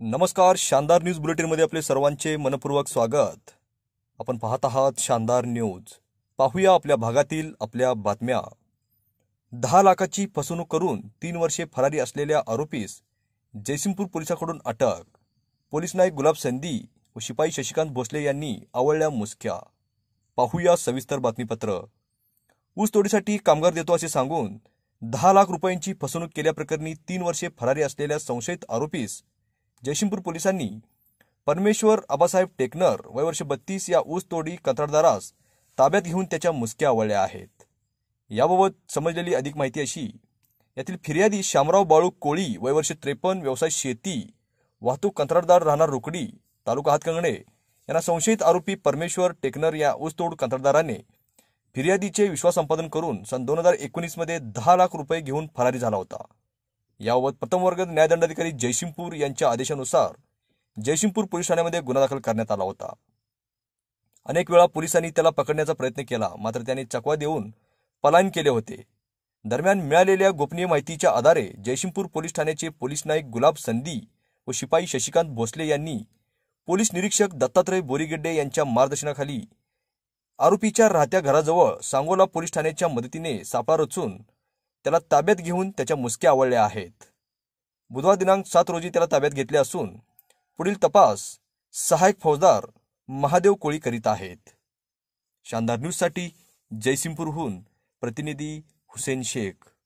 नमस्कार शानदार न्यूज बुलेटिनमध्ये आपले सर्वांचे मनपूर्वक स्वागत आपण पाहत आहात शानदार न्यूज पाहूया आपल्या भागातील आपल्या बातम्या दहा लाखाची फसवणूक करून तीन वर्षे फरारी असलेल्या आरोपीस जयसिंगपूर पोलिसांकडून अटक पोलीस नाईक गुलाब संधी व शिपाई शशिकांत भोसले यांनी आवळल्या मुसक्या पाहूया सविस्तर बातमीपत्र ऊसतोडीसाठी कामगार देतो असे सांगून दहा लाख रुपयांची फसवणूक केल्याप्रकरणी तीन वर्षे फरारी असलेल्या संशयित आरोपीस जयसिंगपूर पोलिसांनी परमेश्वर आबासाहेब टेकनर वयवर्ष बत्तीस या ऊसतोडी कंत्राटदारास ताब्यात घेऊन त्याच्या मुसक्या आवळल्या आहेत याबाबत समजलेली अधिक माहिती अशी यातील फिर्यादी शामराव बाळू कोळी वयवर्ष त्रेपन्न व्यवसाय शेती वाहतूक कंत्राटदार राहणार रोकडी तालुका हातकंगणे यांना संशयित आरोपी परमेश्वर टेकनर या ऊसतोड कंत्राटदाराने फिर्यादीचे विश्वास संपादन करून सन दोन हजार एकोणीसमध्ये दहा लाख रुपये घेऊन फरारी झाला होता याबाबत प्रथम वर्ग न्यायदंडाधिकारी जयसिंगपूर यांच्या आदेशानुसार जयसिंगपूर पोलीस ठाण्यामध्ये गुन्हा दाखल करण्यात आला होता अनेक वेळा पोलिसांनी त्याला पकडण्याचा प्रयत्न केला मात्र त्याने चकवा देऊन पलायन केले होते दरम्यान मिळालेल्या गोपनीय माहितीच्या आधारे जयसिंगपूर पोलीस ठाण्याचे पोलीस नाईक गुलाब संधी व शिपाई शशिकांत भोसले यांनी पोलीस निरीक्षक दत्तात्रय बोरीगेड्डे यांच्या मार्गदर्शनाखाली आरोपीच्या राहत्या घराजवळ सांगोला पोलीस ठाण्याच्या मदतीने सापळा रचून त्याला ताब्यात घेऊन त्याच्या मुसक्या आवडल्या आहेत बुधवार दिनांक सात रोजी त्याला ताब्यात घेतले असून पुढील तपास सहायक फौजदार महादेव कोळी करीत आहेत शानदार न्यूजसाठी जयसिंगपूरहून प्रतिनिधी हुसेन शेख